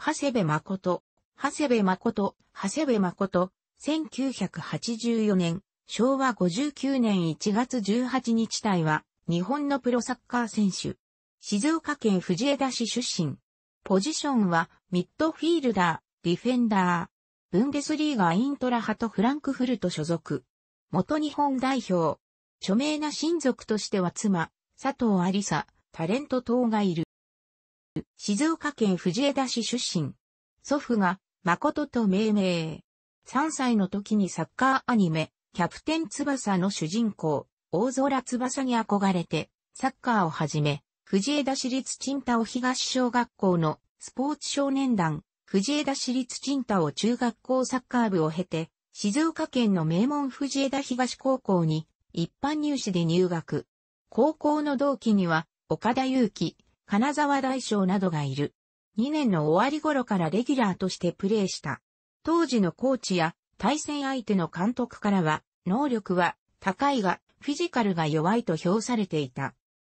長谷部誠、長谷部誠、長谷部誠、1984年、昭和59年1月18日隊は、日本のプロサッカー選手。静岡県藤枝市出身。ポジションは、ミッドフィールダー、ディフェンダー。ブンデスリーガイントラ派とフランクフルト所属。元日本代表。著名な親族としては妻、佐藤有沙、タレント等がいる。静岡県藤枝市出身。祖父が、誠と命名。3歳の時にサッカーアニメ、キャプテン翼の主人公、大空翼に憧れて、サッカーを始め、藤枝市立チンタ東小学校のスポーツ少年団、藤枝市立チンを中学校サッカー部を経て、静岡県の名門藤枝東高校に一般入試で入学。高校の同期には、岡田祐樹、金沢大将などがいる。2年の終わり頃からレギュラーとしてプレーした。当時のコーチや対戦相手の監督からは、能力は高いが、フィジカルが弱いと評されていた。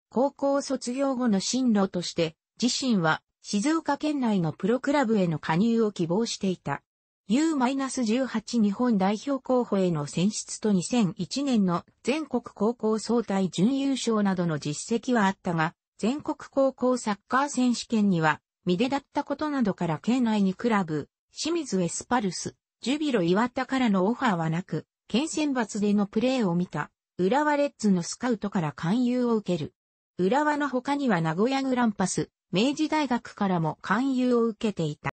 高校卒業後の進路として、自身は静岡県内のプロクラブへの加入を希望していた。U-18 日本代表候補への選出と2001年の全国高校総体準優勝などの実績はあったが、全国高校サッカー選手権には、未出だったことなどから県内にクラブ、清水エスパルス、ジュビロ岩田からのオファーはなく、県選抜でのプレーを見た、浦和レッズのスカウトから勧誘を受ける。浦和の他には名古屋グランパス、明治大学からも勧誘を受けていた。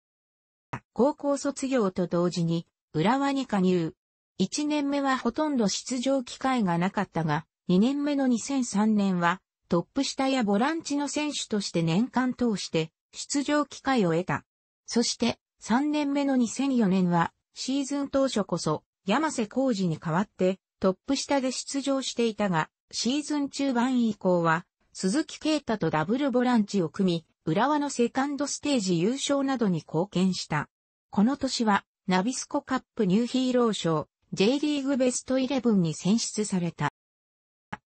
高校卒業と同時に、浦和に加入。1年目はほとんど出場機会がなかったが、2年目の2003年は、トップ下やボランチの選手として年間通して出場機会を得た。そして3年目の2004年はシーズン当初こそ山瀬浩二に代わってトップ下で出場していたがシーズン中盤以降は鈴木啓太とダブルボランチを組み浦和のセカンドステージ優勝などに貢献した。この年はナビスコカップニューヒーロー賞 J リーグベストイレブンに選出された。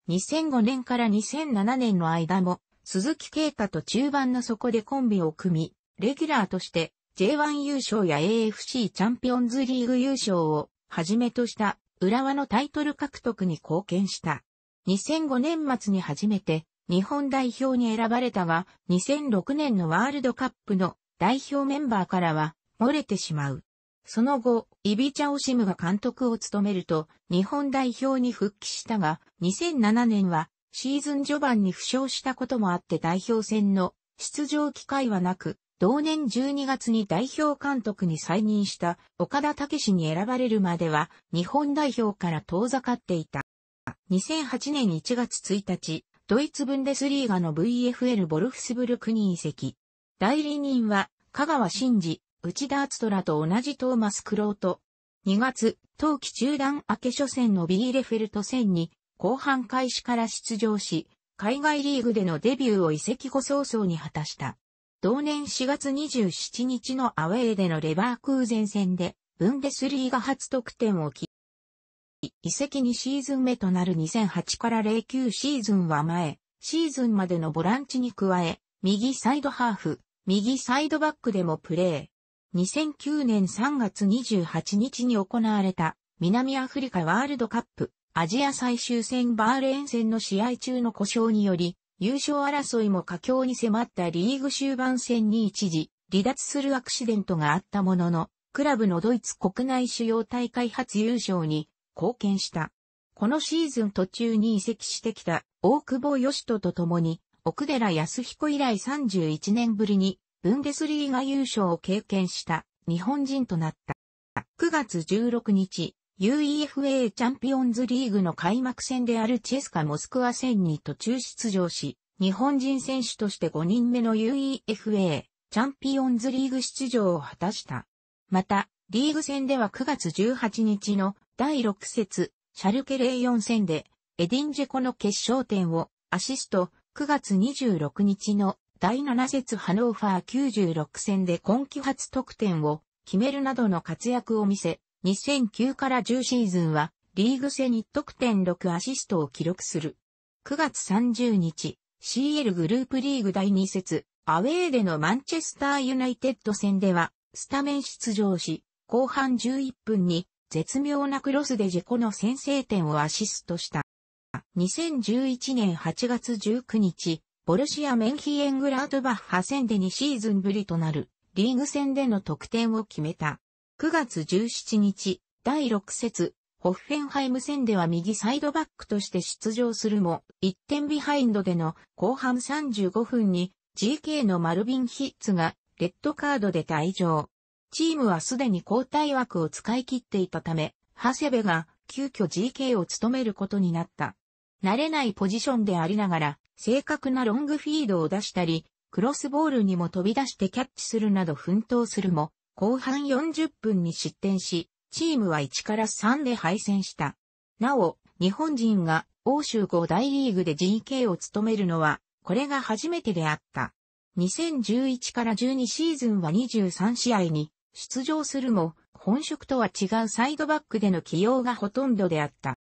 2005年から2007年の間も、鈴木啓太と中盤の底でコンビを組み、レギュラーとして J1 優勝や AFC チャンピオンズリーグ優勝をはじめとした浦和のタイトル獲得に貢献した。2005年末に初めて日本代表に選ばれたが、2006年のワールドカップの代表メンバーからは漏れてしまう。その後、イビチャオシムが監督を務めると、日本代表に復帰したが、2007年は、シーズン序盤に負傷したこともあって代表戦の出場機会はなく、同年12月に代表監督に再任した岡田武史に選ばれるまでは日本代表から遠ざかっていた。2008年1月1日、ドイツブンデスリーガの VFL ボルフスブルクに移籍。代理人は香川真司、内田篤虎と同じトーマス・クロート。2月、冬季中断明け初戦のビーレフェルト戦に、後半開始から出場し、海外リーグでのデビューを移籍後早々に果たした。同年4月27日のアウェーでのレバークーゼン戦で、ブンデスリーが初得点をり、移籍2シーズン目となる2008から09シーズンは前、シーズンまでのボランチに加え、右サイドハーフ、右サイドバックでもプレー。2009年3月28日に行われた南アフリカワールドカップアジア最終戦バーレーン戦の試合中の故障により優勝争いも佳境に迫ったリーグ終盤戦に一時離脱するアクシデントがあったもののクラブのドイツ国内主要大会初優勝に貢献した。このシーズン途中に移籍してきた大久保義人と共に奥寺康彦以来31年ぶりにブンデスリーガ優勝を経験した日本人となった。9月16日、UEFA チャンピオンズリーグの開幕戦であるチェスカモスクワ戦に途中出場し、日本人選手として5人目の UEFA チャンピオンズリーグ出場を果たした。また、リーグ戦では9月18日の第6節、シャルケ04戦で、エディンジェコの決勝点をアシスト、9月26日の第7節ハノーファー96戦で今季初得点を決めるなどの活躍を見せ、2009から10シーズンはリーグ戦に得点6アシストを記録する。9月30日、CL グループリーグ第2節、アウェーでのマンチェスターユナイテッド戦では、スタメン出場し、後半11分に絶妙なクロスで自己の先制点をアシストした。2011年8月19日、ボルシア・メンヒエングラートバッハ戦で2シーズンぶりとなるリーグ戦での得点を決めた。9月17日、第6節、ホッフェンハイム戦では右サイドバックとして出場するも、1点ビハインドでの後半35分に GK のマルビン・ヒッツがレッドカードで退場。チームはすでに交代枠を使い切っていたため、ハセベが急遽 GK を務めることになった。慣れないポジションでありながら、正確なロングフィードを出したり、クロスボールにも飛び出してキャッチするなど奮闘するも、後半40分に失点し、チームは1から3で敗戦した。なお、日本人が欧州5大リーグで GK を務めるのは、これが初めてであった。2011から12シーズンは23試合に出場するも、本職とは違うサイドバックでの起用がほとんどであった。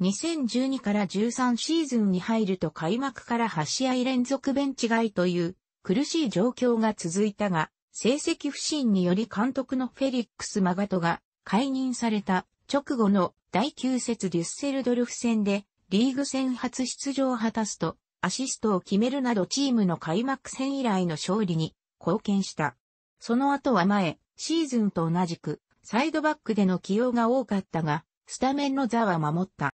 2012から13シーズンに入ると開幕から8試合連続ベンチ外という苦しい状況が続いたが、成績不振により監督のフェリックス・マガトが解任された直後の第9節デュッセルドルフ戦でリーグ戦初出場を果たすとアシストを決めるなどチームの開幕戦以来の勝利に貢献した。その後は前、シーズンと同じくサイドバックでの起用が多かったが、スタメンの座は守った。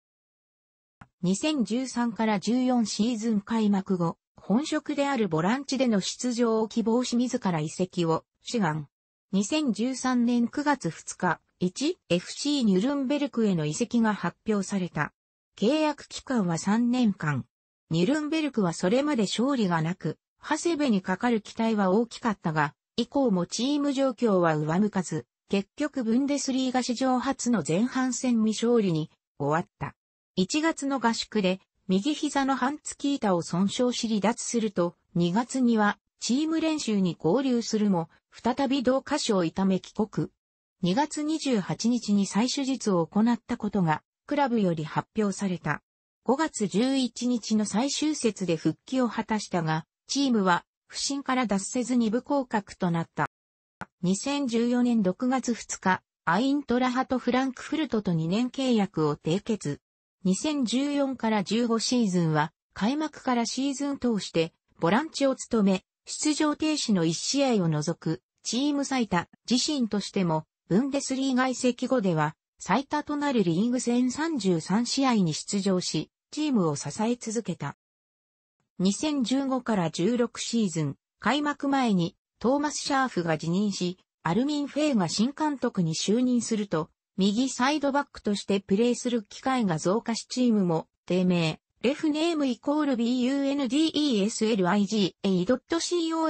2013から14シーズン開幕後、本職であるボランチでの出場を希望し自ら移籍を志願。2013年9月2日、1FC ニュルンベルクへの移籍が発表された。契約期間は3年間。ニュルンベルクはそれまで勝利がなく、長谷部にかかる期待は大きかったが、以降もチーム状況は上向かず、結局ブンデスリーガ史上初の前半戦未勝利に終わった。1月の合宿で右膝の半月板を損傷し離脱すると、2月にはチーム練習に合流するも、再び同箇所を痛め帰国。2月28日に再手術を行ったことが、クラブより発表された。5月11日の最終節で復帰を果たしたが、チームは不振から脱せず2部降格となった。2014年6月2日、アイントラハとフランクフルトと2年契約を締結。2014から15シーズンは、開幕からシーズン通して、ボランチを務め、出場停止の1試合を除く、チーム最多、自身としても、ブンデスリー外籍後では、最多となるリーグ戦33試合に出場し、チームを支え続けた。2015から16シーズン、開幕前に、トーマス・シャーフが辞任し、アルミン・フェイが新監督に就任すると、右サイドバックとしてプレーする機会が増加しチームも、低迷。レフネームイコール bundeslig.com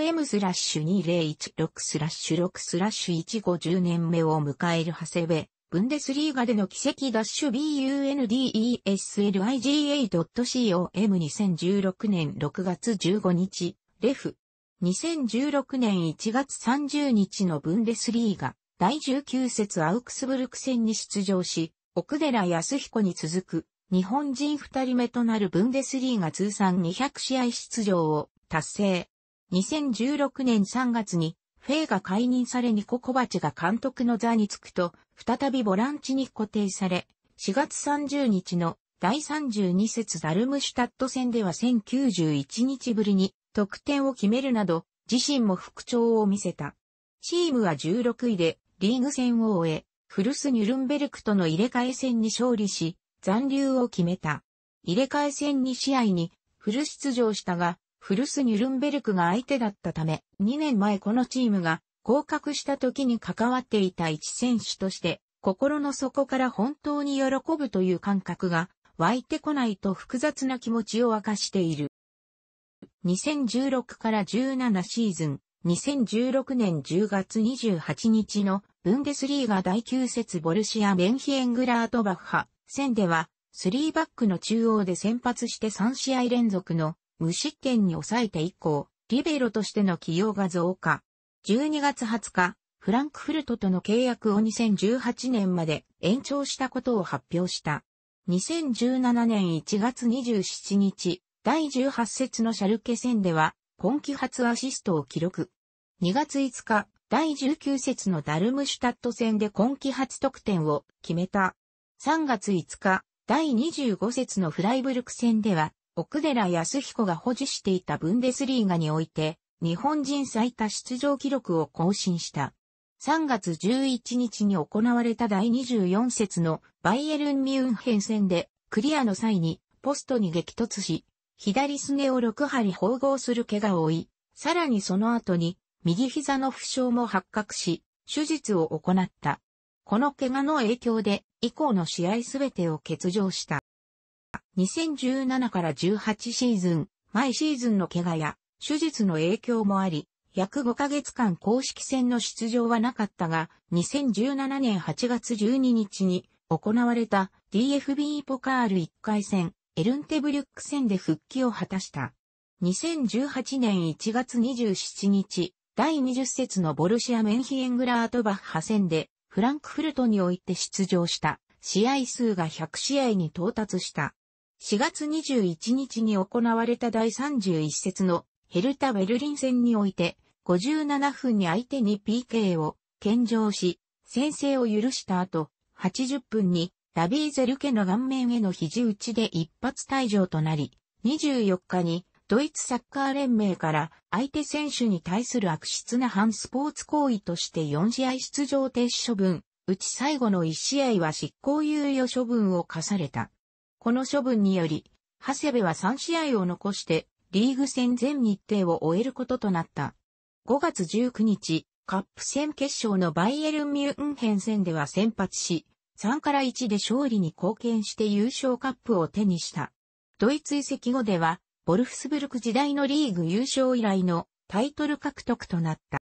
a スラッシュ2016スラッシュ6スラッシュ150年目を迎える長谷部。ブンデスリーガでの奇跡ダッシュ bundesliga.com2016 年6月15日、レフ。2016年1月30日のブンデスリーガ第19節アウクスブルク戦に出場し、奥寺康彦に続く、日本人二人目となるブンデスリーが通算200試合出場を達成。2016年3月に、フェイが解任されニココバチが監督の座に着くと、再びボランチに固定され、4月30日の第32節ダルムシュタット戦では1091日ぶりに得点を決めるなど、自身も復調を見せた。チームは16位でリーグ戦を終え、フルスニュルンベルクとの入れ替え戦に勝利し、残留を決めた。入れ替え戦2試合にフル出場したが、フルス・ニュルンベルクが相手だったため、2年前このチームが降格した時に関わっていた一選手として、心の底から本当に喜ぶという感覚が湧いてこないと複雑な気持ちを明かしている。2016から17シーズン、2016年10月28日のブンデスリーガ第9節ボルシア・メンヒエングラートバッハ戦では、3バックの中央で先発して3試合連続の無失点に抑えて以降、リベロとしての起用が増加。12月20日、フランクフルトとの契約を2018年まで延長したことを発表した。2017年1月27日、第18節のシャルケ戦では、今季初アシストを記録。2月5日、第19節のダルムシュタット戦で今季初得点を決めた。3月5日、第25節のフライブルク戦では、奥寺康彦が保持していたブンデスリーガにおいて、日本人最多出場記録を更新した。3月11日に行われた第24節のバイエルン・ミュンヘン戦で、クリアの際にポストに激突し、左すねを6針縫合する怪我を負い、さらにその後に右膝の負傷も発覚し、手術を行った。この怪我の影響で以降の試合すべてを欠場した。2017から18シーズン、毎シーズンの怪我や手術の影響もあり、約5ヶ月間公式戦の出場はなかったが、2017年8月12日に行われた DFB ポカール1回戦エルンテブリュック戦で復帰を果たした。2018年1月27日、第20節のボルシア・メンヒエングラートバッハ戦で、フランクフルトにおいて出場した。試合数が100試合に到達した。4月21日に行われた第31節のヘルタ・ベルリン戦において、57分に相手に PK を献上し、先制を許した後、80分にラビーゼル家の顔面への肘打ちで一発退場となり、24日にドイツサッカー連盟から相手選手に対する悪質な反スポーツ行為として4試合出場停止処分、うち最後の1試合は執行猶予処分を課された。この処分により、長谷部は3試合を残してリーグ戦全日程を終えることとなった。5月19日、カップ戦決勝のバイエルン・ミュンヘン戦では先発し、3から1で勝利に貢献して優勝カップを手にした。ドイツ移籍後では、ボルフスブルク時代のリーグ優勝以来のタイトル獲得となった。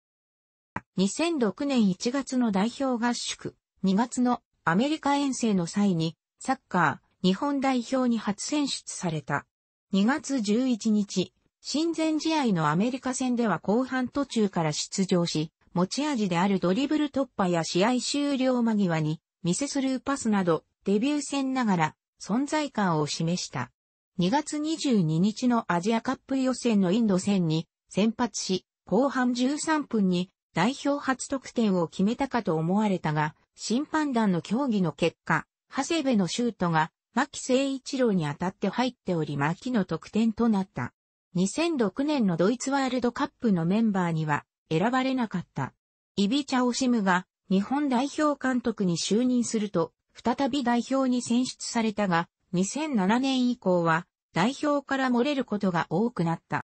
2006年1月の代表合宿、2月のアメリカ遠征の際に、サッカー、日本代表に初選出された。2月11日、親善試合のアメリカ戦では後半途中から出場し、持ち味であるドリブル突破や試合終了間際にミセスルーパスなど、デビュー戦ながら存在感を示した。2月22日のアジアカップ予選のインド戦に先発し、後半13分に代表初得点を決めたかと思われたが、審判団の協議の結果、長谷部のシュートが牧誠一郎に当たって入っており牧の得点となった。2006年のドイツワールドカップのメンバーには選ばれなかった。イビチャオシムが日本代表監督に就任すると、再び代表に選出されたが、2007年以降は、代表から漏れることが多くなった。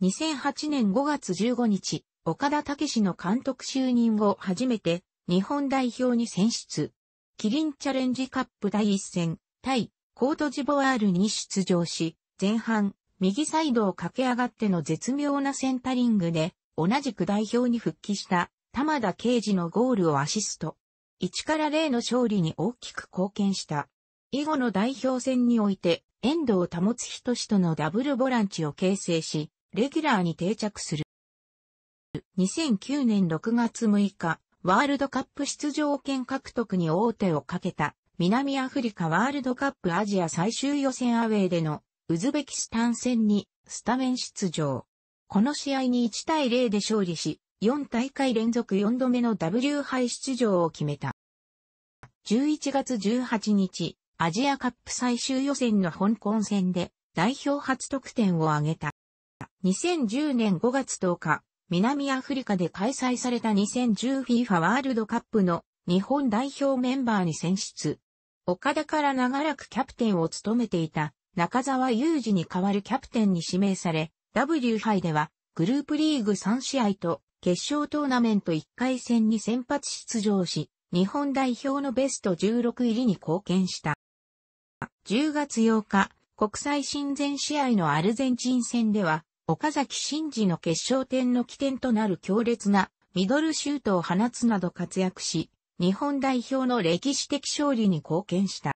2008年5月15日、岡田武史の監督就任後初めて、日本代表に選出。キリンチャレンジカップ第一戦、対、コートジボワールに出場し、前半、右サイドを駆け上がっての絶妙なセンタリングで、同じく代表に復帰した玉田刑事のゴールをアシスト。1から0の勝利に大きく貢献した。以後の代表戦において、遠藤保つ人とのダブルボランチを形成し、レギュラーに定着する。2009年6月6日、ワールドカップ出場権獲得に大手をかけた、南アフリカワールドカップアジア最終予選アウェイでのウズベキスタン戦にスタメン出場。この試合に1対0で勝利し、4大会連続4度目の W 杯出場を決めた。11月18日、アジアカップ最終予選の香港戦で代表初得点を挙げた。2010年5月10日、南アフリカで開催された 2010FIFA ワールドカップの日本代表メンバーに選出。岡田から長らくキャプテンを務めていた中澤裕二に代わるキャプテンに指名され、W 杯ではグループリーグ3試合と決勝トーナメント1回戦に先発出場し、日本代表のベスト16入りに貢献した。10月8日、国際親善試合のアルゼンチン戦では、岡崎慎司の決勝点の起点となる強烈なミドルシュートを放つなど活躍し、日本代表の歴史的勝利に貢献した。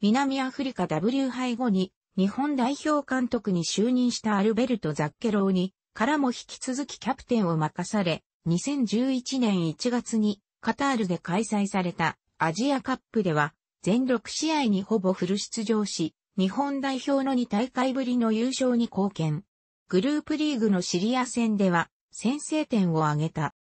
南アフリカ W 杯後に日本代表監督に就任したアルベルト・ザッケローにからも引き続きキャプテンを任され、2011年1月にカタールで開催されたアジアカップでは全6試合にほぼフル出場し、日本代表の2大会ぶりの優勝に貢献。グループリーグのシリア戦では先制点を挙げた。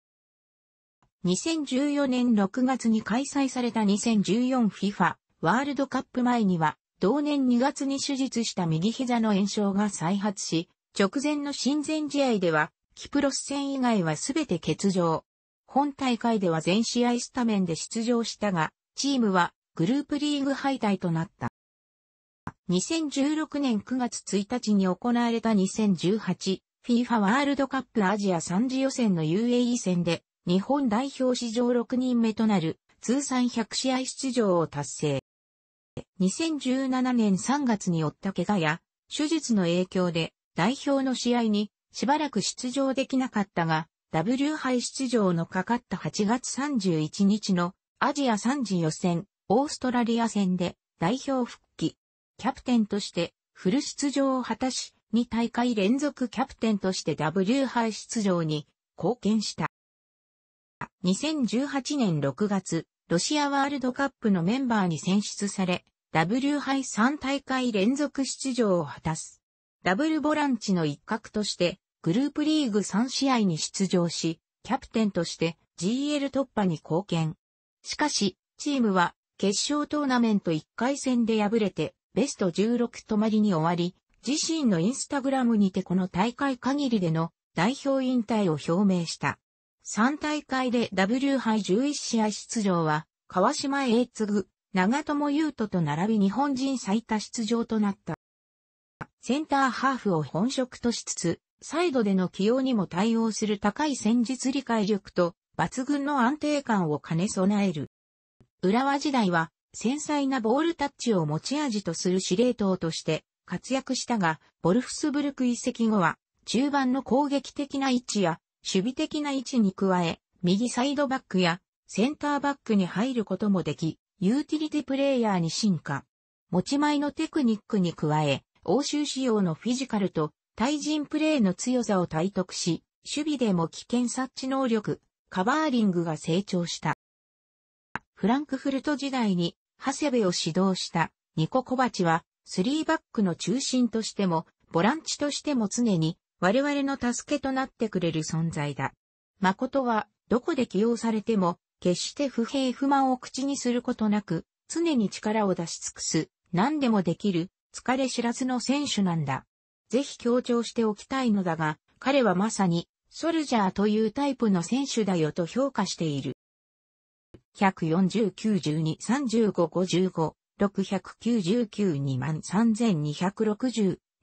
2014年6月に開催された 2014FIFA ワールドカップ前には同年2月に手術した右膝の炎症が再発し、直前の親善試合では、キプロス戦以外はすべて欠場。本大会では全試合スタメンで出場したが、チームはグループリーグ敗退となった。2016年9月1日に行われた 2018FIFA ワールドカップアジア3次予選の UAE 戦で、日本代表史上6人目となる通算100試合出場を達成。2017年3月に負った怪我や手術の影響で代表の試合にしばらく出場できなかったが、W 杯出場のかかった8月31日のアジア3次予選、オーストラリア戦で代表復帰。キャプテンとしてフル出場を果たし、2大会連続キャプテンとして W 杯出場に貢献した。2018年6月、ロシアワールドカップのメンバーに選出され、W 杯3大会連続出場を果たす。ダブルボランチの一角として、グループリーグ3試合に出場し、キャプテンとして GL 突破に貢献。しかし、チームは決勝トーナメント1回戦で敗れて、ベスト16止まりに終わり、自身のインスタグラムにてこの大会限りでの代表引退を表明した。3大会で W 杯11試合出場は、川島英継、長友優斗と並び日本人最多出場となった。センターハーフを本職としつつ、サイドでの起用にも対応する高い戦術理解力と、抜群の安定感を兼ね備える。浦和時代は、繊細なボールタッチを持ち味とする司令塔として活躍したが、ボルフスブルク遺跡後は、中盤の攻撃的な位置や、守備的な位置に加え、右サイドバックや、センターバックに入ることもでき、ユーティリティプレイヤーに進化。持ち前のテクニックに加え、欧州仕様のフィジカルと対人プレーの強さを体得し、守備でも危険察知能力、カバーリングが成長した。フランクフルト時代に、長谷部を指導したニコ・コバチは、3バックの中心としても、ボランチとしても常に、我々の助けとなってくれる存在だ。誠は、どこで起用されても、決して不平不満を口にすることなく、常に力を出し尽くす、何でもできる、疲れ知らずの選手なんだ。ぜひ強調しておきたいのだが、彼はまさに、ソルジャーというタイプの選手だよと評価している。1 4 0 9 2 3 5 5 5 6 9 9 2 3 2 6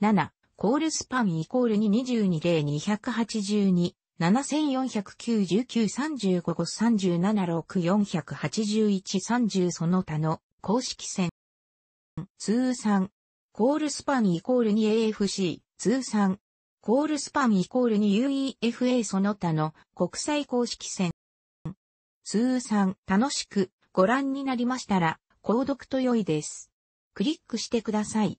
7コールスパンイコール222例282 7499-35-376-481-30その他の公式戦。通算コールスパンイコールに AFC、通算。コールスパンイコールに UEFA その他の国際公式戦。通算楽しくご覧になりましたら、購読と良いです。クリックしてください。